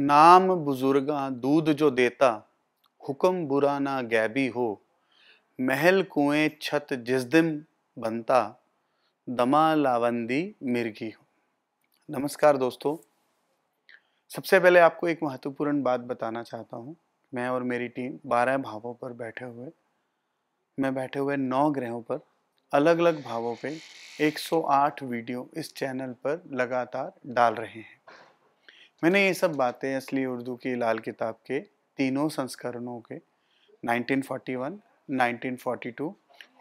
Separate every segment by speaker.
Speaker 1: नाम बुजुर्ग दूध जो देता हुक्म बुरा ना गैबी हो महल कुएं छत जिस दिन बनता दमा लावंदी मिर्गी हो नमस्कार दोस्तों सबसे पहले आपको एक महत्वपूर्ण बात बताना चाहता हूँ मैं और मेरी टीम बारह भावों पर बैठे हुए मैं बैठे हुए नौ ग्रहों पर अलग अलग भावों पे 108 वीडियो इस चैनल पर लगातार डाल रहे हैं मैंने ये सब बातें असली उर्दू की लाल किताब के तीनों संस्करणों के 1941, 1942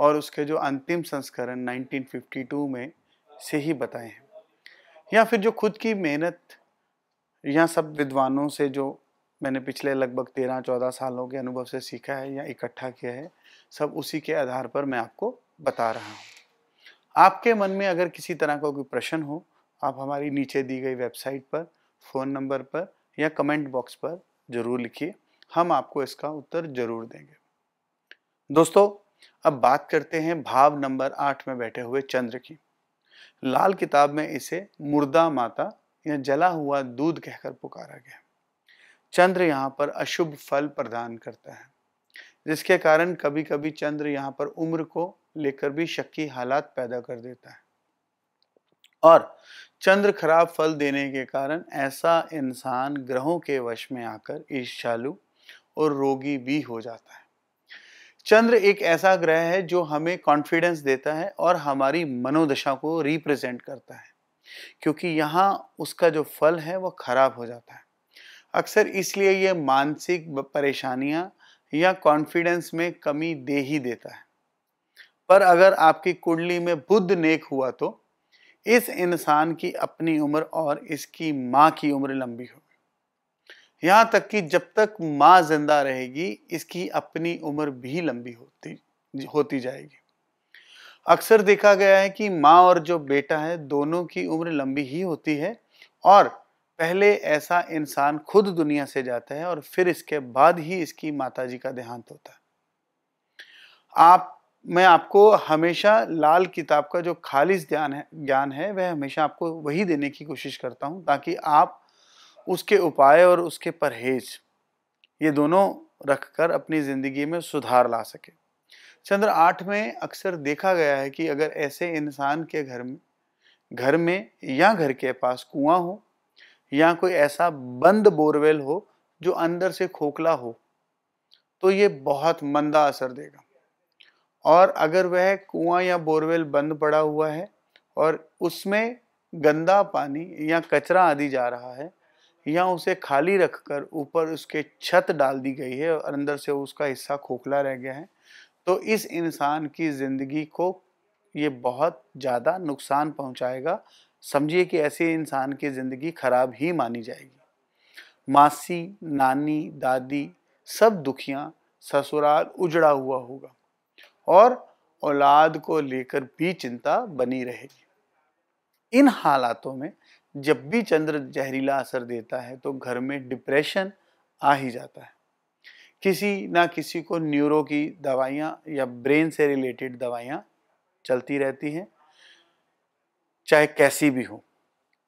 Speaker 1: और उसके जो अंतिम संस्करण 1952 में से ही बताए हैं या फिर जो खुद की मेहनत या सब विद्वानों से जो मैंने पिछले लगभग तेरह चौदह सालों के अनुभव से सीखा है या इकट्ठा किया है सब उसी के आधार पर मैं आपको बता रहा हूँ आपके मन में अगर किसी तरह का कोई प्रश्न हो आप हमारी नीचे दी गई वेबसाइट पर फ़ोन नंबर पर या कमेंट बॉक्स पर ज़रूर लिखिए हम आपको इसका उत्तर ज़रूर देंगे दोस्तों अब बात करते हैं भाव नंबर आठ में बैठे हुए चंद्र की लाल किताब में इसे मुर्दा माता या जला हुआ दूध कहकर पुकारा गया चंद्र यहाँ पर अशुभ फल प्रदान करता है जिसके कारण कभी कभी चंद्र यहाँ पर उम्र को लेकर भी शक्की हालात पैदा कर देता है और चंद्र खराब फल देने के कारण ऐसा इंसान ग्रहों के वश में आकर ईर्षालु और रोगी भी हो जाता है चंद्र एक ऐसा ग्रह है जो हमें कॉन्फिडेंस देता है और हमारी मनोदशा को रिप्रेजेंट करता है क्योंकि यहाँ उसका जो फल है वो खराब हो जाता है अक्सर इसलिए ये मानसिक परेशानियाँ या कॉन्फिडेंस में कमी दे ही देता है पर अगर आपकी कुंडली में बुद्ध नेक हुआ तो इस इंसान की अपनी उम्र और इसकी माँ की उम्र लंबी होगी यहाँ तक कि जब तक माँ जिंदा रहेगी इसकी अपनी उम्र भी लंबी होती होती जाएगी अक्सर देखा गया है कि माँ और जो बेटा है दोनों की उम्र लंबी ही होती है और पहले ऐसा इंसान खुद दुनिया से जाता है और फिर इसके बाद ही इसकी माताजी का देहांत होता है आप मैं आपको हमेशा लाल किताब का जो खालिश ज्ञान है ज्ञान है वह हमेशा आपको वही देने की कोशिश करता हूँ ताकि आप उसके उपाय और उसके परहेज ये दोनों रखकर अपनी ज़िंदगी में सुधार ला सके चंद्र आठ में अक्सर देखा गया है कि अगर ऐसे इंसान के घर में घर में या घर के पास कुआं हो या कोई ऐसा बंद बोरवेल हो जो अंदर से खोखला हो तो ये बहुत मंदा असर देगा और अगर वह कुआं या बोरवेल बंद पड़ा हुआ है और उसमें गंदा पानी या कचरा आदि जा रहा है या उसे खाली रखकर ऊपर उसके छत डाल दी गई है और अंदर से उसका हिस्सा खोखला रह गया है तो इस इंसान की ज़िंदगी को ये बहुत ज़्यादा नुकसान पहुंचाएगा समझिए कि ऐसे इंसान की ज़िंदगी खराब ही मानी जाएगी मासी नानी दादी सब दुखियाँ ससुराल उजड़ा हुआ होगा और औलाद को लेकर भी चिंता बनी रहेगी इन हालातों में जब भी चंद्र जहरीला असर देता है तो घर में डिप्रेशन आ ही जाता है किसी ना किसी को न्यूरो की दवाइयाँ या ब्रेन से रिलेटेड दवाइयाँ चलती रहती हैं चाहे कैसी भी हो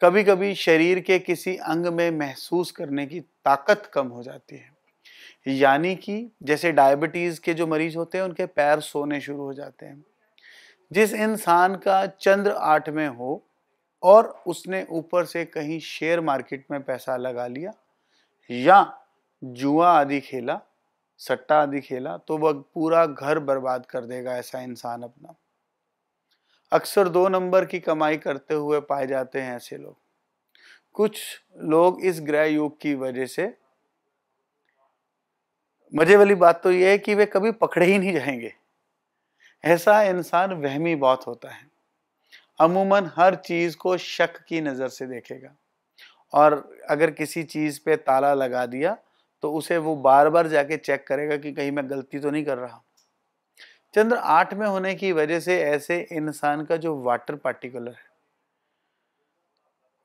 Speaker 1: कभी कभी शरीर के किसी अंग में महसूस करने की ताकत कम हो जाती है यानी कि जैसे डायबिटीज़ के जो मरीज होते हैं उनके पैर सोने शुरू हो जाते हैं जिस इंसान का चंद्र आठ में हो और उसने ऊपर से कहीं शेयर मार्केट में पैसा लगा लिया या जुआ आदि खेला सट्टा आदि खेला तो वह पूरा घर बर्बाद कर देगा ऐसा इंसान अपना अक्सर दो नंबर की कमाई करते हुए पाए जाते हैं ऐसे लोग कुछ लोग इस ग्रह योग की वजह से मजे वाली बात तो ये है कि वे कभी पकड़े ही नहीं जाएंगे ऐसा इंसान वहमी बहुत होता है अमूमन हर चीज़ को शक की नज़र से देखेगा और अगर किसी चीज़ पे ताला लगा दिया तो उसे वो बार बार जाके चेक करेगा कि कहीं मैं गलती तो नहीं कर रहा चंद्र आठ में होने की वजह से ऐसे इंसान का जो वाटर पार्टिकुलर है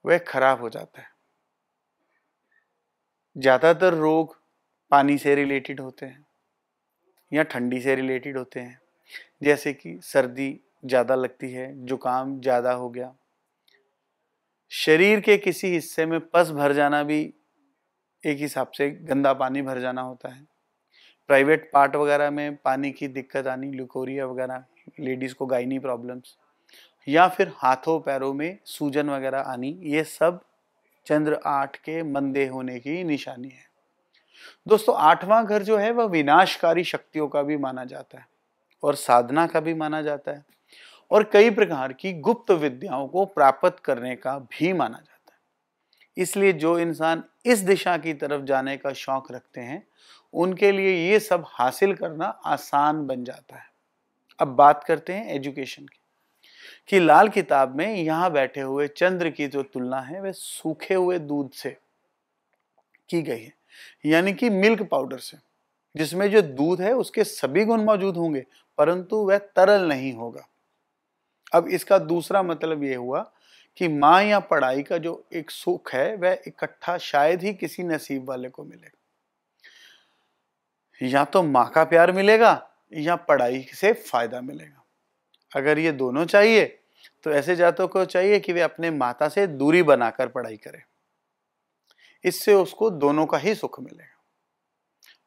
Speaker 1: वह खराब हो जाता है ज़्यादातर रोग पानी से रिलेटेड होते हैं या ठंडी से रिलेटेड होते हैं जैसे कि सर्दी ज़्यादा लगती है जुकाम ज़्यादा हो गया शरीर के किसी हिस्से में पस भर जाना भी एक हिसाब से गंदा पानी भर जाना होता है प्राइवेट पार्ट वगैरह में पानी की दिक्कत आनी ल्यूकोरिया वगैरह लेडीज़ को गाइनी प्रॉब्लम्स या फिर हाथों पैरों में सूजन वगैरह आनी ये सब चंद्र आठ के मंदे होने की निशानी है दोस्तों आठवां घर जो है वह विनाशकारी शक्तियों का भी माना जाता है और साधना का भी माना जाता है और कई प्रकार की गुप्त विद्याओं को प्राप्त करने का भी माना जाता है इसलिए जो इंसान इस दिशा की तरफ जाने का शौक रखते हैं उनके लिए ये सब हासिल करना आसान बन जाता है अब बात करते हैं एजुकेशन की कि लाल किताब में यहां बैठे हुए चंद्र की जो तुलना है वह सूखे हुए दूध से की गई है यानी कि मिल्क पाउडर से जिसमें जो दूध है उसके सभी गुण मौजूद होंगे परंतु वह तरल नहीं होगा अब इसका दूसरा मतलब यह हुआ कि माँ या पढ़ाई का जो एक सुख है वह इकट्ठा शायद ही किसी नसीब वाले को मिले या तो माँ का प्यार मिलेगा या पढ़ाई से फायदा मिलेगा अगर ये दोनों चाहिए तो ऐसे जातों को चाहिए कि वे अपने माता से दूरी बनाकर पढ़ाई करें इससे उसको दोनों का ही सुख मिलेगा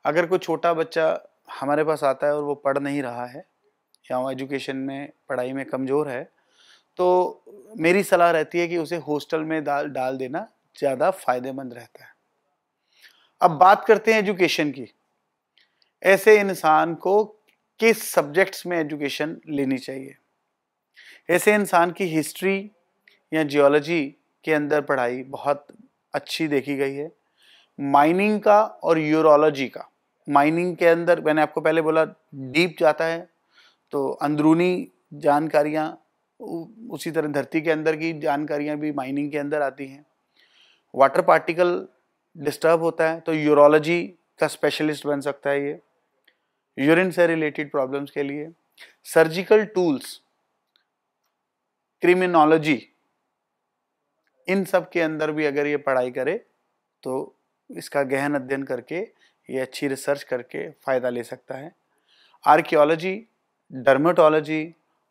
Speaker 1: अगर कोई छोटा बच्चा हमारे पास आता है और वो पढ़ नहीं रहा है या वो एजुकेशन में पढ़ाई में कमज़ोर है तो मेरी सलाह रहती है कि उसे हॉस्टल में डाल डाल देना ज़्यादा फायदेमंद रहता है अब बात करते हैं एजुकेशन की ऐसे इंसान को किस सब्जेक्ट्स में एजुकेशन लेनी चाहिए ऐसे इंसान की हिस्ट्री या जियोलॉजी के अंदर पढ़ाई बहुत अच्छी देखी गई है माइनिंग का और यूरोलॉजी का माइनिंग के अंदर मैंने आपको पहले बोला डीप जाता है तो अंदरूनी जानकारियाँ उसी तरह धरती के अंदर की जानकारियाँ भी माइनिंग के अंदर आती हैं वाटर पार्टिकल डिस्टर्ब होता है तो यूरोलॉजी का स्पेशलिस्ट बन सकता है ये यूरिन से रिलेटेड प्रॉब्लम्स के लिए सर्जिकल टूल्स क्रिमिनोलॉजी इन सब के अंदर भी अगर ये पढ़ाई करे तो इसका गहन अध्ययन करके ये अच्छी रिसर्च करके फ़ायदा ले सकता है आर्कियोलॉजी डर्माटोलॉजी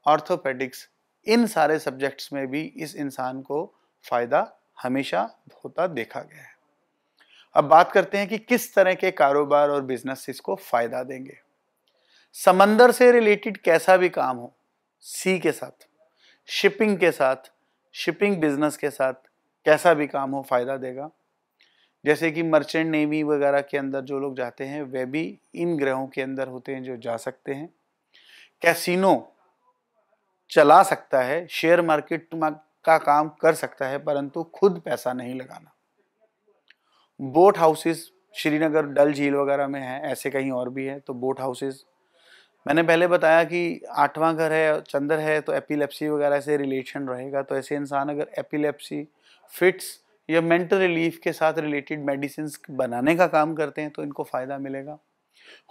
Speaker 1: ऑर्थोपेडिक्स इन सारे सब्जेक्ट्स में भी इस इंसान को फ़ायदा हमेशा होता देखा गया है अब बात करते हैं कि किस तरह के कारोबार और बिजनेस इसको फ़ायदा देंगे समंदर से रिलेटेड कैसा भी काम हो सी के साथ शिपिंग के साथ शिपिंग बिजनेस के साथ कैसा भी काम हो फ़ायदा देगा जैसे कि मर्चेंट नेवी वगैरह के अंदर जो लोग जाते हैं वे भी इन ग्रहों के अंदर होते हैं जो जा सकते हैं कैसीनो चला सकता है शेयर मार्केट का काम कर सकता है परंतु खुद पैसा नहीं लगाना बोट हाउसेस श्रीनगर डल झील वगैरह में है ऐसे कहीं और भी है तो बोट हाउसेस मैंने पहले बताया कि आठवां घर है चंद्र है तो एपिलेप्सी वगैरह से रिलेशन रहेगा तो ऐसे इंसान अगर एपिलेप्सी फिट्स या मेंटल रिलीफ के साथ रिलेटेड मेडिसिन बनाने का काम करते हैं तो इनको फ़ायदा मिलेगा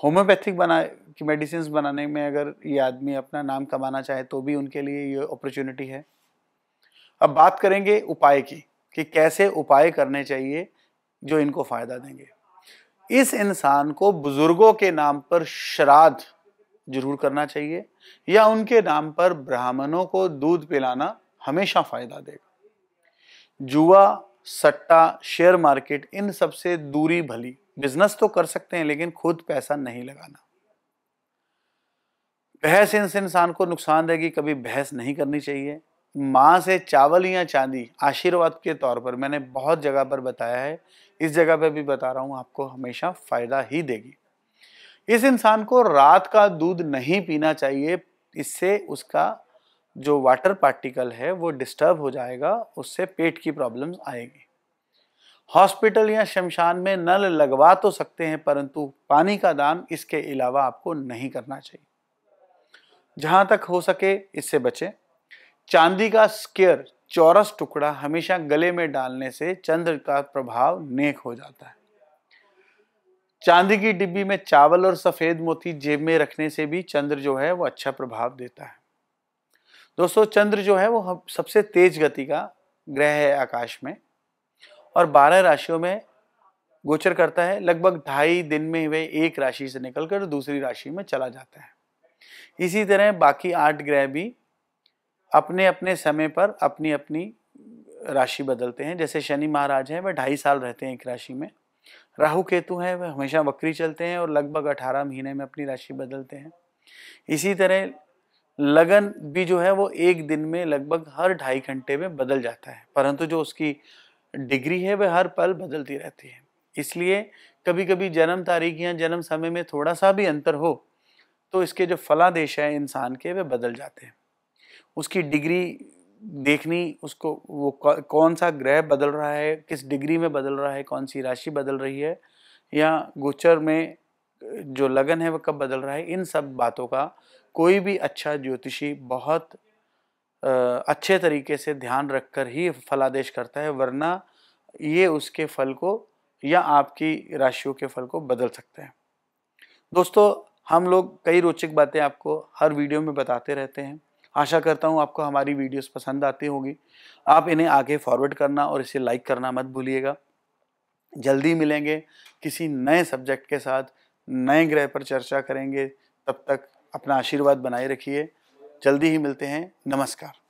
Speaker 1: होम्योपैथिक बना की मेडिसिन बनाने में अगर ये आदमी अपना नाम कमाना चाहे तो भी उनके लिए ये अपॉर्चुनिटी है अब बात करेंगे उपाय की कि कैसे उपाय करने चाहिए जो इनको फ़ायदा देंगे इस इंसान को बुज़ुर्गों के नाम पर श्राद्ध जरूर करना चाहिए या उनके नाम पर ब्राह्मणों को दूध पिलाना हमेशा फायदा देगा जुआ सट्टा शेयर मार्केट इन सबसे दूरी भली बिजनेस तो कर सकते हैं लेकिन खुद पैसा नहीं लगाना बहस इन इंसान को नुकसान देगी कभी बहस नहीं करनी चाहिए माँ से चावल या चांदी आशीर्वाद के तौर पर मैंने बहुत जगह पर बताया है इस जगह पर भी बता रहा हूँ आपको हमेशा फ़ायदा ही देगी इस इंसान को रात का दूध नहीं पीना चाहिए इससे उसका जो वाटर पार्टिकल है वो डिस्टर्ब हो जाएगा उससे पेट की प्रॉब्लम्स आएगी हॉस्पिटल या शमशान में नल लगवा तो सकते हैं परंतु पानी का दान इसके अलावा आपको नहीं करना चाहिए जहाँ तक हो सके इससे बचें चांदी का स्केयर चौरस टुकड़ा हमेशा गले में डालने से चंद्र का प्रभाव नेक हो जाता है चांदी की डिब्बी में चावल और सफ़ेद मोती जेब में रखने से भी चंद्र जो है वो अच्छा प्रभाव देता है दोस्तों चंद्र जो है वो सबसे तेज गति का ग्रह है आकाश में और बारह राशियों में गोचर करता है लगभग ढाई दिन में वह एक राशि से निकलकर दूसरी राशि में चला जाता है इसी तरह बाकी आठ ग्रह भी अपने अपने समय पर अपनी अपनी राशि बदलते हैं जैसे शनि महाराज हैं वह ढाई साल रहते हैं एक राशि में राहु केतु हैं वे हमेशा वक्री चलते हैं और लगभग अठारह महीने में अपनी राशि बदलते हैं इसी तरह लगन भी जो है वो एक दिन में लगभग हर ढाई घंटे में बदल जाता है परंतु जो उसकी डिग्री है वह हर पल बदलती रहती है इसलिए कभी कभी जन्म तारीख या जन्म समय में थोड़ा सा भी अंतर हो तो इसके जो फलादेश है इंसान के वे बदल जाते हैं उसकी डिग्री देखनी उसको वो कौन सा ग्रह बदल रहा है किस डिग्री में बदल रहा है कौन सी राशि बदल रही है या गोचर में जो लगन है वह कब बदल रहा है इन सब बातों का कोई भी अच्छा ज्योतिषी बहुत अच्छे तरीके से ध्यान रखकर ही फलादेश करता है वरना ये उसके फल को या आपकी राशियों के फल को बदल सकते हैं दोस्तों हम लोग कई रोचक बातें आपको हर वीडियो में बताते रहते हैं आशा करता हूँ आपको हमारी वीडियोस पसंद आती होगी आप इन्हें आगे फॉरवर्ड करना और इसे लाइक करना मत भूलिएगा जल्दी मिलेंगे किसी नए सब्जेक्ट के साथ नए ग्रह पर चर्चा करेंगे तब तक अपना आशीर्वाद बनाए रखिए जल्दी ही मिलते हैं नमस्कार